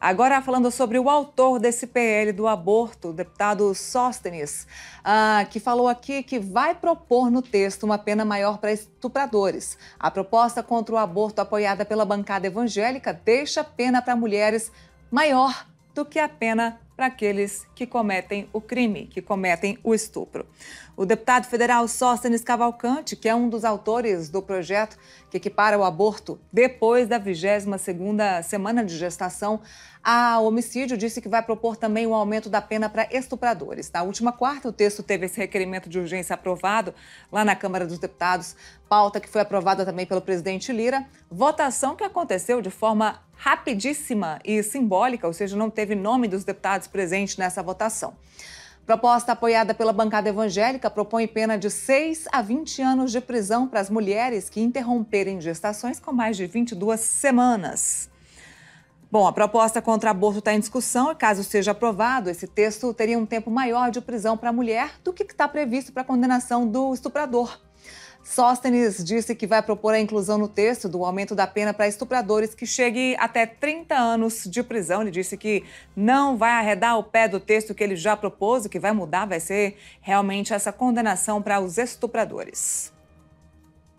Agora, falando sobre o autor desse PL do aborto, o deputado Sóstenes, ah, que falou aqui que vai propor no texto uma pena maior para estupradores. A proposta contra o aborto, apoiada pela bancada evangélica, deixa a pena para mulheres maior do que a pena para aqueles que cometem o crime, que cometem o estupro. O deputado federal Sóstenes Cavalcante, que é um dos autores do projeto que equipara o aborto depois da 22ª semana de gestação a homicídio, disse que vai propor também um aumento da pena para estupradores. Na última quarta, o texto teve esse requerimento de urgência aprovado lá na Câmara dos Deputados, pauta que foi aprovada também pelo presidente Lira, votação que aconteceu de forma rapidíssima e simbólica, ou seja, não teve nome dos deputados presentes nessa votação. Proposta apoiada pela bancada evangélica propõe pena de 6 a 20 anos de prisão para as mulheres que interromperem gestações com mais de 22 semanas. Bom, a proposta contra aborto está em discussão e, caso seja aprovado, esse texto teria um tempo maior de prisão para a mulher do que está previsto para a condenação do estuprador. Sóstenes disse que vai propor a inclusão no texto do aumento da pena para estupradores que chegue até 30 anos de prisão. Ele disse que não vai arredar o pé do texto que ele já propôs. O que vai mudar vai ser realmente essa condenação para os estupradores.